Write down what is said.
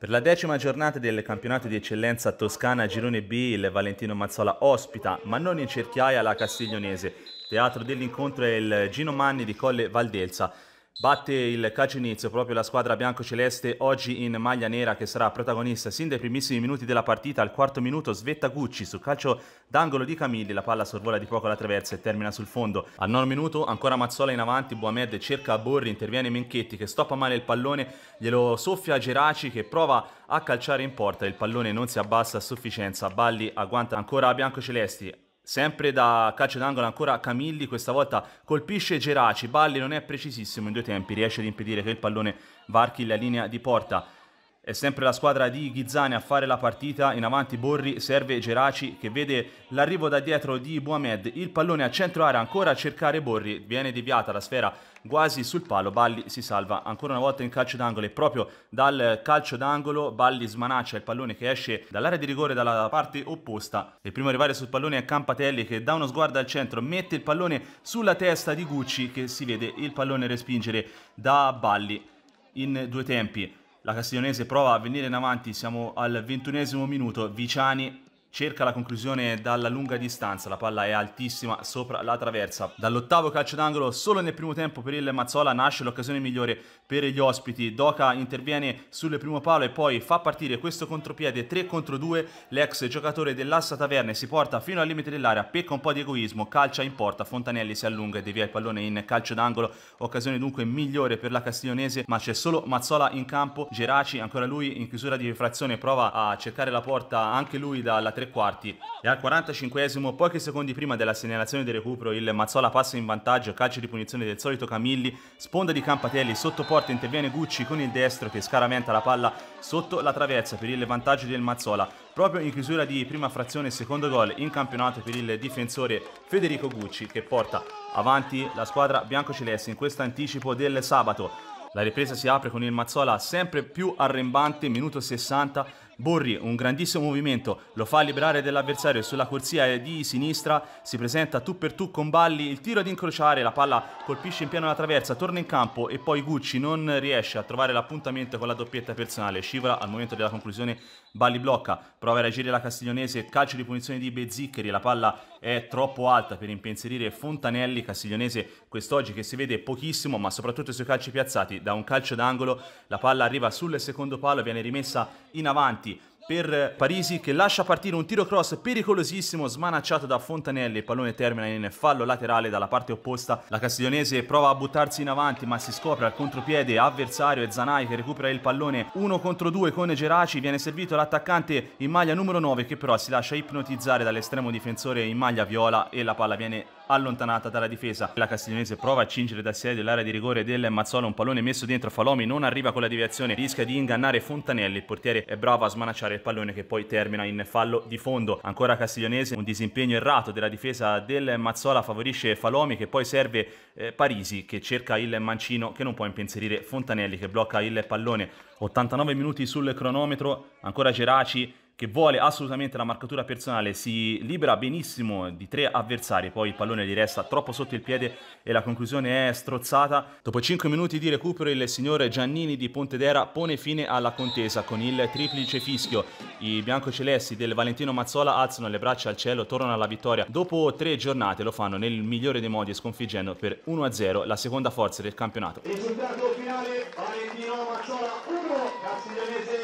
Per la decima giornata del campionato di eccellenza toscana Girone B, il Valentino Mazzola ospita, ma non in cerchiaia, la Castiglionese. Teatro dell'incontro è il Gino Manni di Colle Valdelsa. Batte il calcio inizio proprio la squadra biancoceleste oggi in maglia nera che sarà protagonista sin dai primissimi minuti della partita. Al quarto minuto svetta Gucci sul calcio d'angolo di Camilli, la palla sorvola di poco la traversa e termina sul fondo. Al nono minuto ancora Mazzola in avanti, Boamed cerca Borri, interviene Menchetti che stoppa male il pallone, glielo soffia Geraci che prova a calciare in porta, il pallone non si abbassa a sufficienza, Balli agguanta ancora a biancocelesti. Sempre da calcio d'angolo ancora Camilli, questa volta colpisce Geraci, Balli non è precisissimo in due tempi, riesce ad impedire che il pallone varchi la linea di porta. È sempre la squadra di Ghizzani a fare la partita, in avanti Borri, serve Geraci che vede l'arrivo da dietro di Buamed, il pallone a centro area ancora a cercare Borri, viene deviata la sfera quasi sul palo, Balli si salva ancora una volta in calcio d'angolo e proprio dal calcio d'angolo Balli smanaccia il pallone che esce dall'area di rigore dalla parte opposta. Il primo a arrivare sul pallone è Campatelli che dà uno sguardo al centro, mette il pallone sulla testa di Gucci che si vede il pallone respingere da Balli in due tempi. La Castiglionese prova a venire in avanti, siamo al ventunesimo minuto, Viciani cerca la conclusione dalla lunga distanza, la palla è altissima sopra la traversa. Dall'ottavo calcio d'angolo solo nel primo tempo per il Mazzola nasce l'occasione migliore per gli ospiti, Doca interviene sul primo palo e poi fa partire questo contropiede 3 contro 2, l'ex giocatore dell'Assa Taverne si porta fino al limite dell'area, pecca un po' di egoismo, calcia in porta, Fontanelli si allunga e devia il pallone in calcio d'angolo, occasione dunque migliore per la Castiglionese, ma c'è solo Mazzola in campo, Geraci ancora lui in chiusura di frazione prova a cercare la porta anche lui dalla tre quarti e al 45esimo, pochi secondi prima della segnalazione del recupero, il Mazzola passa in vantaggio, calcio di punizione del solito Camilli, sponda di Campatelli, sotto porta interviene Gucci con il destro che scaraventa la palla sotto la traversa per il vantaggio del Mazzola. Proprio in chiusura di prima frazione, secondo gol in campionato per il difensore Federico Gucci che porta avanti la squadra biancoceleste in questo anticipo del sabato. La ripresa si apre con il Mazzola sempre più arrembante, minuto 60, Borri, un grandissimo movimento, lo fa liberare dell'avversario sulla corsia di sinistra, si presenta tu per tu con Balli, il tiro ad incrociare, la palla colpisce in piano la traversa, torna in campo e poi Gucci non riesce a trovare l'appuntamento con la doppietta personale, scivola al momento della conclusione, Balli blocca, prova a reagire la Castiglionese, calcio di punizione di Bezziccheri, la palla è troppo alta per impensierire Fontanelli, Castiglionese quest'oggi che si vede pochissimo ma soprattutto sui calci piazzati, da un calcio d'angolo la palla arriva sul secondo palo, viene rimessa in avanti, per Parisi che lascia partire un tiro cross pericolosissimo smanacciato da Fontanelli, il pallone termina in fallo laterale dalla parte opposta, la Castiglionese prova a buttarsi in avanti ma si scopre al contropiede avversario e Zanai che recupera il pallone 1 contro 2 con Geraci, viene servito l'attaccante in maglia numero 9 che però si lascia ipnotizzare dall'estremo difensore in maglia viola e la palla viene allontanata dalla difesa. La Castiglionese prova a cingere da sé l'area di rigore del Mazzola, un pallone messo dentro Falomi, non arriva con la deviazione, rischia di ingannare Fontanelli, il portiere è bravo a smanacciare del pallone che poi termina in fallo di fondo. Ancora Castiglionese, un disimpegno errato della difesa del Mazzola favorisce Falomi che poi serve eh, Parisi che cerca il mancino che non può impensierire Fontanelli che blocca il pallone. 89 minuti sul cronometro, ancora Geraci che vuole assolutamente la marcatura personale, si libera benissimo di tre avversari, poi il pallone gli resta troppo sotto il piede e la conclusione è strozzata. Dopo 5 minuti di recupero il signore Giannini di Pontedera pone fine alla contesa con il triplice fischio. I biancocelesti del Valentino Mazzola alzano le braccia al cielo, tornano alla vittoria. Dopo tre giornate lo fanno nel migliore dei modi sconfiggendo per 1-0 la seconda forza del campionato. Risultato finale Valentino Mazzola 1, Castiglianese